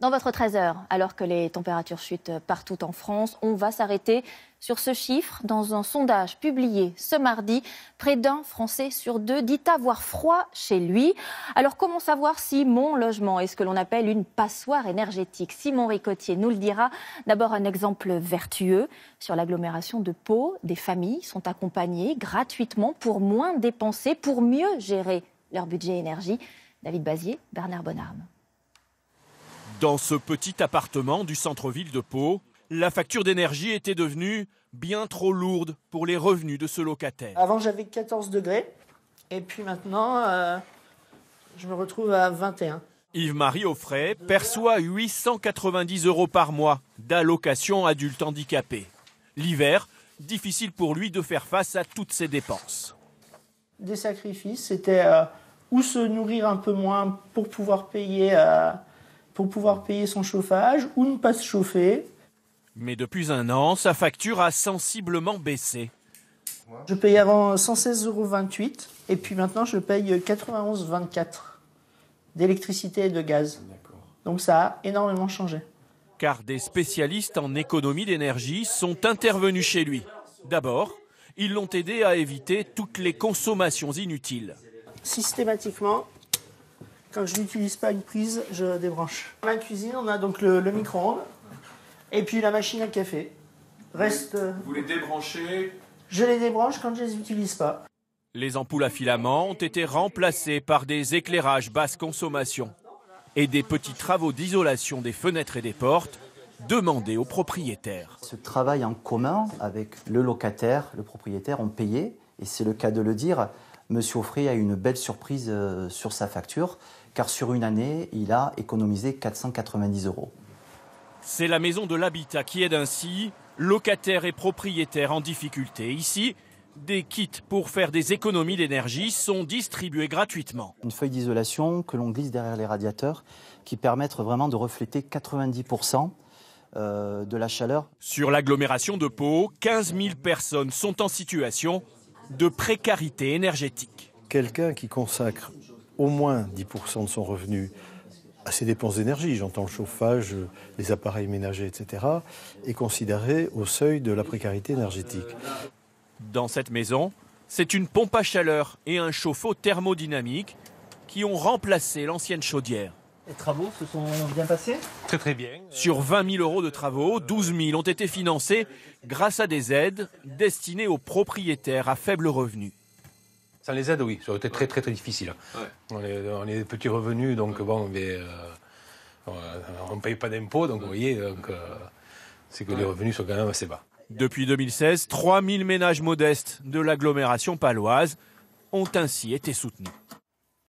Dans votre 13 h alors que les températures chutent partout en France, on va s'arrêter sur ce chiffre dans un sondage publié ce mardi. Près d'un Français sur deux dit avoir froid chez lui. Alors comment savoir si mon logement est ce que l'on appelle une passoire énergétique Simon Ricotier nous le dira. D'abord un exemple vertueux sur l'agglomération de Pau. Des familles sont accompagnées gratuitement pour moins dépenser, pour mieux gérer leur budget énergie. David Bazier, Bernard Bonarme. Dans ce petit appartement du centre-ville de Pau, la facture d'énergie était devenue bien trop lourde pour les revenus de ce locataire. Avant, j'avais 14 degrés, et puis maintenant, euh, je me retrouve à 21. Yves-Marie Offray perçoit 890 euros par mois d'allocation adulte handicapé. L'hiver, difficile pour lui de faire face à toutes ses dépenses. Des sacrifices, c'était euh, ou se nourrir un peu moins pour pouvoir payer. Euh, pour pouvoir payer son chauffage ou ne pas se chauffer. Mais depuis un an, sa facture a sensiblement baissé. Je payais avant 116,28 euros et puis maintenant je paye 91,24 d'électricité et de gaz. Donc ça a énormément changé. Car des spécialistes en économie d'énergie sont intervenus chez lui. D'abord, ils l'ont aidé à éviter toutes les consommations inutiles. Systématiquement, je n'utilise pas une prise, je débranche. Dans la cuisine, on a donc le, micro-ondes et puis la machine à café. Reste. Vous les débranchez Je les débranche quand je les utilise pas. Les ampoules à filament ont été remplacées par des éclairages basse consommation et des petits travaux d'isolation des fenêtres et des portes demandés aux propriétaires. Ce travail en commun avec le locataire, le propriétaire ont payé, et c'est le cas de le dire, Monsieur Offrey a eu une belle surprise euh, sur sa facture, car sur une année, il a économisé 490 euros. C'est la maison de l'habitat qui aide ainsi locataires et propriétaires en difficulté. Ici, des kits pour faire des économies d'énergie sont distribués gratuitement. Une feuille d'isolation que l'on glisse derrière les radiateurs qui permettent vraiment de refléter 90% euh, de la chaleur. Sur l'agglomération de Pau, 15 000 personnes sont en situation de précarité énergétique. Quelqu'un qui consacre au moins 10% de son revenu à ses dépenses d'énergie, j'entends le chauffage, les appareils ménagers, etc., est considéré au seuil de la précarité énergétique. Dans cette maison, c'est une pompe à chaleur et un chauffe-eau thermodynamique qui ont remplacé l'ancienne chaudière. Les travaux se sont bien passés Très très bien. Sur 20 000 euros de travaux, 12 000 ont été financés grâce à des aides destinées aux propriétaires à faible revenu. Ça les aide, oui, ça aurait été très très très difficile. On, est, des petits revenus, donc bon, euh, euh, on ne paye pas d'impôts, donc vous voyez, euh, c'est que les revenus sont quand même assez bas. Depuis 2016, 3 000 ménages modestes de l'agglomération paloise ont ainsi été soutenus.